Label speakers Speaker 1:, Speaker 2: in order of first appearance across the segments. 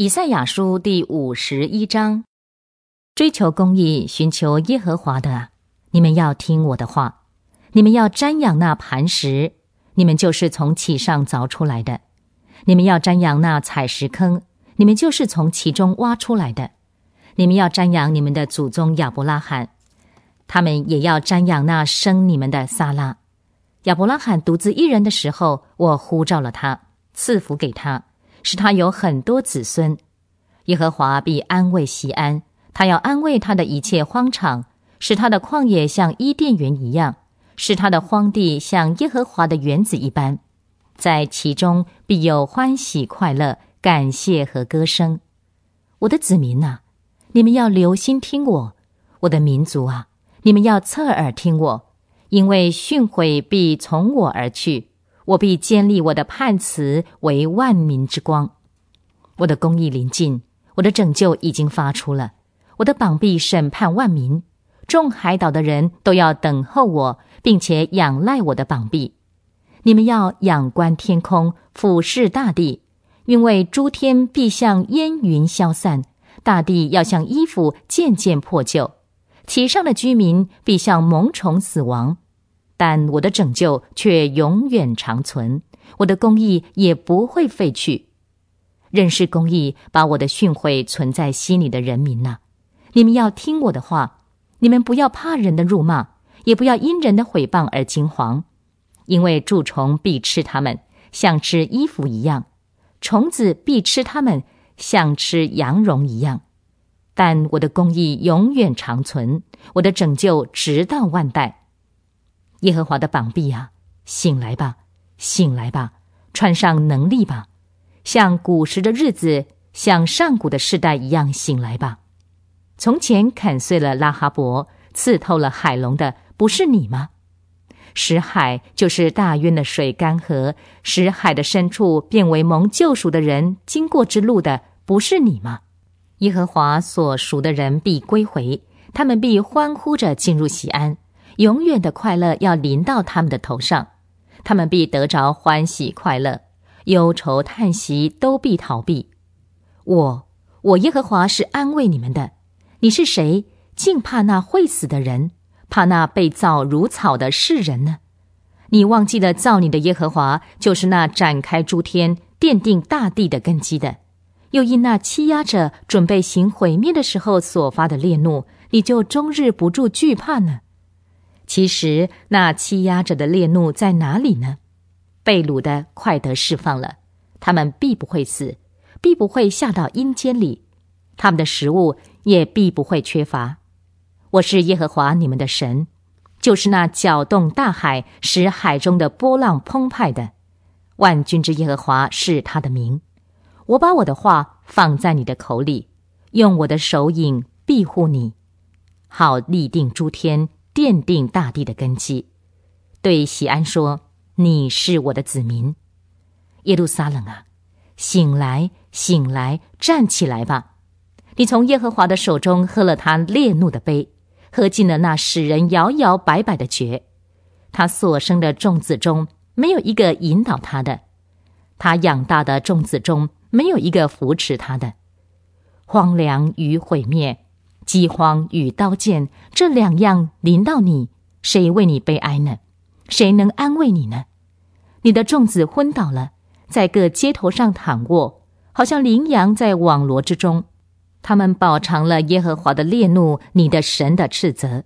Speaker 1: 以赛亚书第五十一章：追求公义、寻求耶和华的，你们要听我的话；你们要瞻仰那磐石，你们就是从其上凿出来的；你们要瞻仰那采石坑，你们就是从其中挖出来的；你们要瞻仰你们的祖宗亚伯拉罕，他们也要瞻仰那生你们的撒拉。亚伯拉罕独自一人的时候，我呼召了他，赐福给他。使他有很多子孙，耶和华必安慰西安，他要安慰他的一切荒场，使他的旷野像伊甸园一样，使他的荒地像耶和华的园子一般，在其中必有欢喜快乐、感谢和歌声。我的子民啊，你们要留心听我；我的民族啊，你们要侧耳听我，因为训诲必从我而去。我必建立我的判词为万民之光，我的公义临近，我的拯救已经发出了。我的膀臂审判万民，众海岛的人都要等候我，并且仰赖我的膀臂。你们要仰观天空，俯视大地，因为诸天必像烟云消散，大地要像衣服渐渐破旧，其上的居民必像萌虫死亡。但我的拯救却永远长存，我的公义也不会废去。认识公义，把我的训诲存在心里的人民呐，你们要听我的话，你们不要怕人的辱骂，也不要因人的毁谤而惊惶，因为蛀虫必吃他们，像吃衣服一样；虫子必吃他们，像吃羊绒一样。但我的公义永远长存，我的拯救直到万代。耶和华的膀臂啊，醒来吧，醒来吧，穿上能力吧，像古时的日子，像上古的时代一样醒来吧。从前砍碎了拉哈伯，刺透了海龙的，不是你吗？使海就是大渊的水干涸，使海的深处变为蒙救赎的人经过之路的，不是你吗？耶和华所属的人必归回，他们必欢呼着进入喜安。永远的快乐要临到他们的头上，他们必得着欢喜快乐，忧愁叹息都必逃避。我，我耶和华是安慰你们的。你是谁竟怕那会死的人，怕那被造如草的世人呢？你忘记了造你的耶和华就是那展开诸天、奠定大地的根基的，又因那欺压者准备行毁灭的时候所发的烈怒，你就终日不住惧怕呢？其实那欺压着的烈怒在哪里呢？被掳的快得释放了，他们必不会死，必不会下到阴间里，他们的食物也必不会缺乏。我是耶和华你们的神，就是那搅动大海，使海中的波浪澎湃的，万军之耶和华是他的名。我把我的话放在你的口里，用我的手影庇护你，好立定诸天。奠定大地的根基，对西安说：“你是我的子民，耶路撒冷啊，醒来，醒来，站起来吧！你从耶和华的手中喝了他烈怒的杯，喝尽了那使人摇摇摆摆的爵。他所生的众子中没有一个引导他的，他养大的众子中没有一个扶持他的，荒凉与毁灭。”饥荒与刀剑这两样临到你，谁为你悲哀呢？谁能安慰你呢？你的众子昏倒了，在各街头上躺卧，好像羚羊在网罗之中。他们饱尝了耶和华的烈怒，你的神的斥责。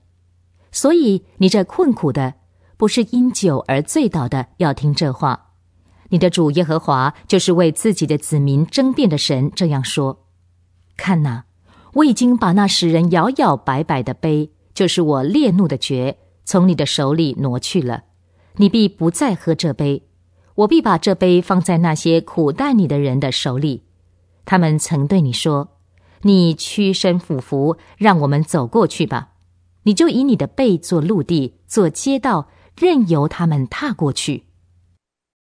Speaker 1: 所以你这困苦的，不是因酒而醉倒的，要听这话。你的主耶和华就是为自己的子民争辩的神这样说。看哪。我已经把那使人摇摇摆摆的杯，就是我烈怒的爵，从你的手里挪去了，你必不再喝这杯，我必把这杯放在那些苦待你的人的手里，他们曾对你说，你屈身俯伏，让我们走过去吧，你就以你的背做陆地，做街道，任由他们踏过去。